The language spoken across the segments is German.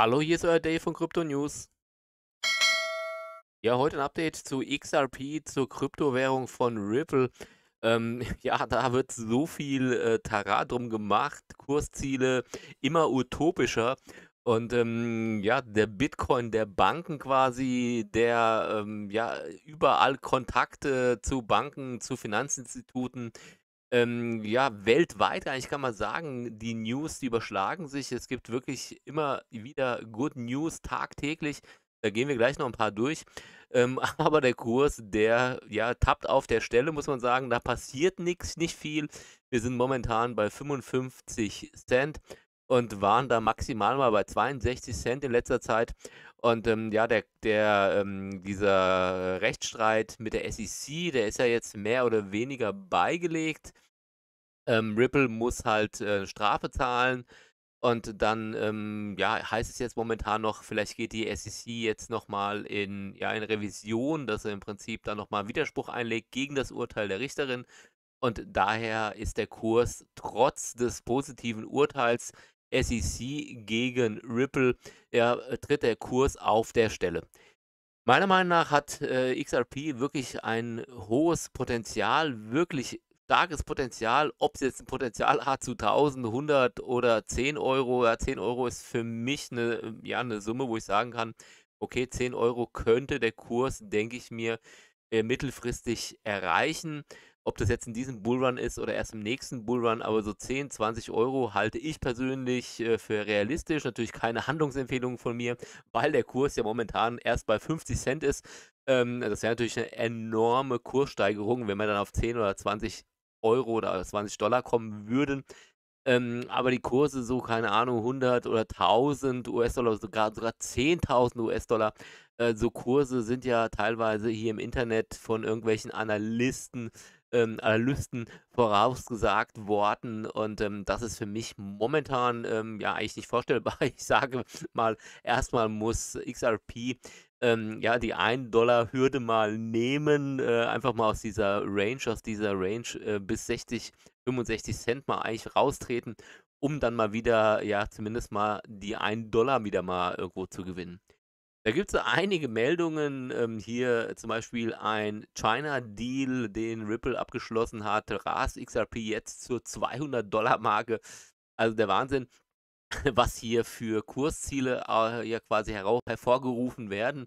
Hallo, hier ist euer Dave von Crypto News. Ja, heute ein Update zu XRP, zur Kryptowährung von Ripple. Ähm, ja, da wird so viel äh, Tarat drum gemacht, Kursziele immer utopischer. Und ähm, ja, der Bitcoin der Banken quasi, der ähm, ja überall Kontakte zu Banken, zu Finanzinstituten, ähm, ja, weltweit eigentlich kann man sagen, die News, die überschlagen sich. Es gibt wirklich immer wieder Good News tagtäglich. Da gehen wir gleich noch ein paar durch. Ähm, aber der Kurs, der ja, tappt auf der Stelle, muss man sagen. Da passiert nichts, nicht viel. Wir sind momentan bei 55 Cent und waren da maximal mal bei 62 Cent in letzter Zeit. Und ähm, ja, der, der, ähm, dieser Rechtsstreit mit der SEC, der ist ja jetzt mehr oder weniger beigelegt. Ähm, Ripple muss halt äh, Strafe zahlen. Und dann, ähm, ja, heißt es jetzt momentan noch, vielleicht geht die SEC jetzt nochmal in, ja, in Revision, dass er im Prinzip dann nochmal Widerspruch einlegt gegen das Urteil der Richterin. Und daher ist der Kurs trotz des positiven Urteils SEC gegen Ripple, ja, äh, tritt der Kurs auf der Stelle. Meiner Meinung nach hat äh, XRP wirklich ein hohes Potenzial, wirklich starkes Potenzial, ob es jetzt ein Potenzial hat zu 1000, 100 oder 10 Euro. Ja, 10 Euro ist für mich eine, ja, eine Summe, wo ich sagen kann, okay, 10 Euro könnte der Kurs, denke ich mir, äh, mittelfristig erreichen. Ob das jetzt in diesem Bullrun ist oder erst im nächsten Bullrun, aber so 10, 20 Euro halte ich persönlich äh, für realistisch. Natürlich keine Handlungsempfehlung von mir, weil der Kurs ja momentan erst bei 50 Cent ist. Ähm, das wäre natürlich eine enorme Kurssteigerung, wenn man dann auf 10 oder 20 Euro oder 20 Dollar kommen würden. Ähm, aber die Kurse so, keine Ahnung, 100 oder 1000 US-Dollar, sogar, sogar 10.000 US-Dollar. Äh, so Kurse sind ja teilweise hier im Internet von irgendwelchen Analysten, ähm, Analysten vorausgesagt worden. Und ähm, das ist für mich momentan ähm, ja eigentlich nicht vorstellbar. Ich sage mal, erstmal muss XRP ähm, ja, die 1-Dollar-Hürde mal nehmen, äh, einfach mal aus dieser Range, aus dieser Range äh, bis 60, 65 Cent mal eigentlich raustreten, um dann mal wieder, ja, zumindest mal die 1 Dollar wieder mal irgendwo zu gewinnen. Da gibt es einige Meldungen, ähm, hier zum Beispiel ein China-Deal, den Ripple abgeschlossen hat, RAS XRP jetzt zur 200-Dollar-Marke, also der Wahnsinn. was hier für Kursziele ja äh, quasi hervorgerufen werden.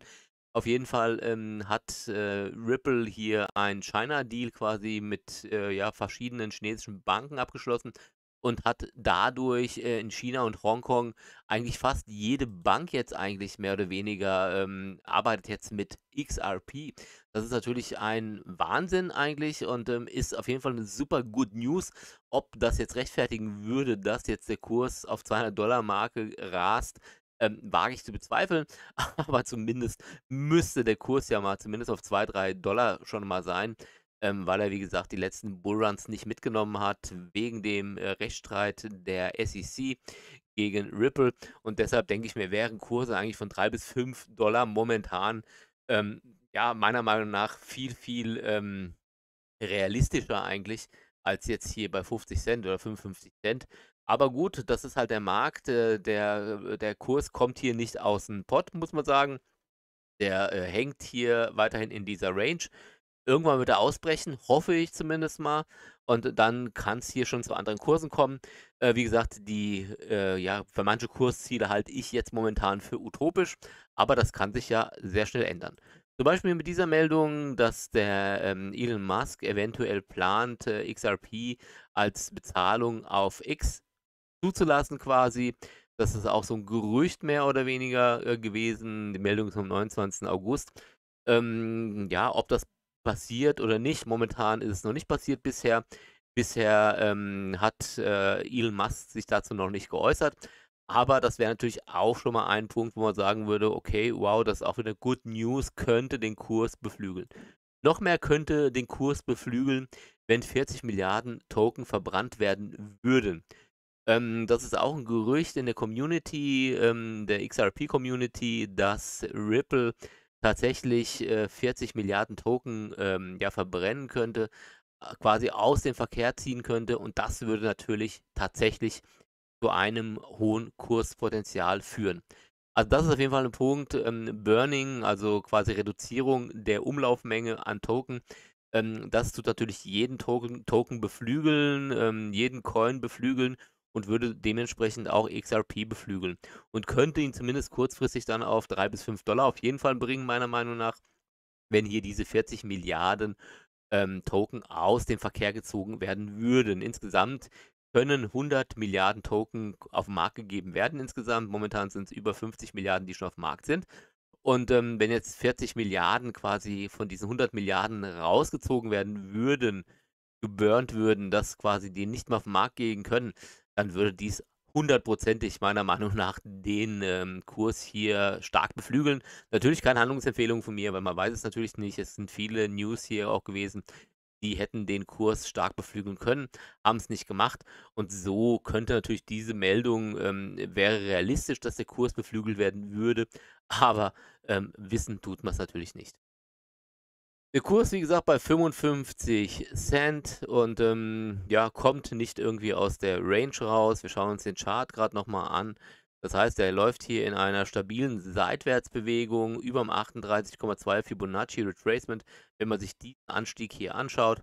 Auf jeden Fall ähm, hat äh, Ripple hier einen China-Deal quasi mit äh, ja, verschiedenen chinesischen Banken abgeschlossen, und hat dadurch äh, in China und Hongkong eigentlich fast jede Bank jetzt eigentlich mehr oder weniger ähm, arbeitet jetzt mit XRP. Das ist natürlich ein Wahnsinn eigentlich und ähm, ist auf jeden Fall eine super Good News. Ob das jetzt rechtfertigen würde, dass jetzt der Kurs auf 200 Dollar Marke rast, ähm, wage ich zu bezweifeln, aber zumindest müsste der Kurs ja mal zumindest auf 2, 3 Dollar schon mal sein ähm, weil er, wie gesagt, die letzten Bullruns nicht mitgenommen hat, wegen dem äh, Rechtsstreit der SEC gegen Ripple. Und deshalb denke ich mir, wären Kurse eigentlich von 3 bis 5 Dollar momentan, ähm, ja, meiner Meinung nach viel, viel ähm, realistischer eigentlich, als jetzt hier bei 50 Cent oder 55 Cent. Aber gut, das ist halt der Markt. Äh, der, äh, der Kurs kommt hier nicht aus dem Pott, muss man sagen. Der äh, hängt hier weiterhin in dieser Range. Irgendwann wird er ausbrechen, hoffe ich zumindest mal. Und dann kann es hier schon zu anderen Kursen kommen. Äh, wie gesagt, die, äh, ja, für manche Kursziele halte ich jetzt momentan für utopisch, aber das kann sich ja sehr schnell ändern. Zum Beispiel mit dieser Meldung, dass der ähm, Elon Musk eventuell plant, äh, XRP als Bezahlung auf X zuzulassen quasi. Das ist auch so ein Gerücht mehr oder weniger äh, gewesen. Die Meldung vom 29. August. Ähm, ja, ob das passiert oder nicht. Momentan ist es noch nicht passiert bisher. Bisher ähm, hat äh, Elon Musk sich dazu noch nicht geäußert. Aber das wäre natürlich auch schon mal ein Punkt, wo man sagen würde, okay, wow, das ist auch wieder Good News, könnte den Kurs beflügeln. Noch mehr könnte den Kurs beflügeln, wenn 40 Milliarden Token verbrannt werden würden. Ähm, das ist auch ein Gerücht in der Community, ähm, der XRP-Community, dass Ripple tatsächlich, äh, 40 Milliarden Token, ähm, ja, verbrennen könnte, äh, quasi aus dem Verkehr ziehen könnte. Und das würde natürlich tatsächlich zu einem hohen Kurspotenzial führen. Also das ist auf jeden Fall ein Punkt. Ähm, Burning, also quasi Reduzierung der Umlaufmenge an Token, ähm, das tut natürlich jeden Token, Token beflügeln, ähm, jeden Coin beflügeln und würde dementsprechend auch e XRP beflügeln und könnte ihn zumindest kurzfristig dann auf 3 bis 5 Dollar auf jeden Fall bringen, meiner Meinung nach, wenn hier diese 40 Milliarden ähm, Token aus dem Verkehr gezogen werden würden. Insgesamt können 100 Milliarden Token auf den Markt gegeben werden. Insgesamt momentan sind es über 50 Milliarden, die schon auf dem Markt sind. Und ähm, wenn jetzt 40 Milliarden quasi von diesen 100 Milliarden rausgezogen werden würden, geburnt würden, dass quasi die nicht mehr auf den Markt gehen können, dann würde dies hundertprozentig meiner Meinung nach den ähm, Kurs hier stark beflügeln. Natürlich keine Handlungsempfehlung von mir, weil man weiß es natürlich nicht. Es sind viele News hier auch gewesen, die hätten den Kurs stark beflügeln können, haben es nicht gemacht. Und so könnte natürlich diese Meldung, ähm, wäre realistisch, dass der Kurs beflügelt werden würde, aber ähm, wissen tut man es natürlich nicht. Der Kurs, wie gesagt, bei 55 Cent und ähm, ja, kommt nicht irgendwie aus der Range raus. Wir schauen uns den Chart gerade nochmal an. Das heißt, er läuft hier in einer stabilen Seitwärtsbewegung über dem 38,2 Fibonacci Retracement, wenn man sich diesen Anstieg hier anschaut.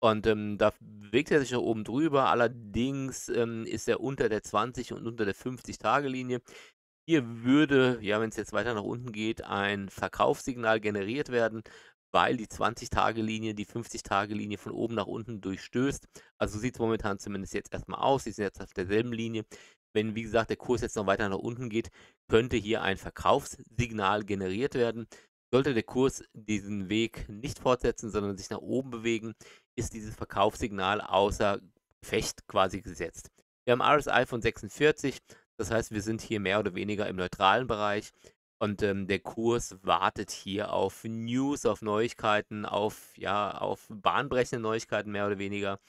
Und ähm, da bewegt er sich nach oben drüber. Allerdings ähm, ist er unter der 20 und unter der 50-Tage-Linie. Hier würde, ja, wenn es jetzt weiter nach unten geht, ein Verkaufssignal generiert werden, weil die 20-Tage-Linie die 50-Tage-Linie von oben nach unten durchstößt. Also sieht es momentan zumindest jetzt erstmal aus. Sie sind jetzt auf derselben Linie. Wenn, wie gesagt, der Kurs jetzt noch weiter nach unten geht, könnte hier ein Verkaufssignal generiert werden. Sollte der Kurs diesen Weg nicht fortsetzen, sondern sich nach oben bewegen, ist dieses Verkaufssignal außer Fecht quasi gesetzt. Wir haben RSI von 46, das heißt, wir sind hier mehr oder weniger im neutralen Bereich. Und ähm, der Kurs wartet hier auf News, auf Neuigkeiten, auf, ja, auf bahnbrechende Neuigkeiten mehr oder weniger.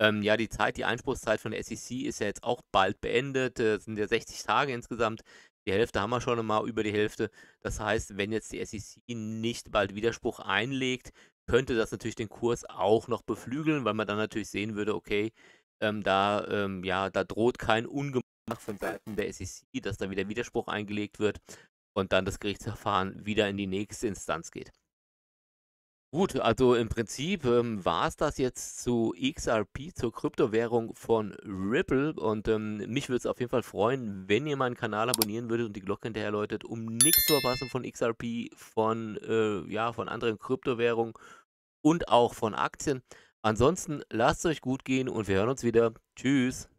Ähm, ja, die Zeit, die Einspruchszeit von der SEC ist ja jetzt auch bald beendet. Es äh, sind ja 60 Tage insgesamt. Die Hälfte haben wir schon mal über die Hälfte. Das heißt, wenn jetzt die SEC nicht bald Widerspruch einlegt, könnte das natürlich den Kurs auch noch beflügeln, weil man dann natürlich sehen würde, okay, ähm, da, ähm, ja, da droht kein ungemein macht von Seiten der SEC, dass dann wieder Widerspruch eingelegt wird und dann das Gerichtsverfahren wieder in die nächste Instanz geht. Gut, also im Prinzip ähm, war es das jetzt zu XRP, zur Kryptowährung von Ripple. Und ähm, mich würde es auf jeden Fall freuen, wenn ihr meinen Kanal abonnieren würdet und die Glocke hinterher läutet, um nichts zu verpassen von XRP, von, äh, ja, von anderen Kryptowährungen und auch von Aktien. Ansonsten lasst es euch gut gehen und wir hören uns wieder. Tschüss.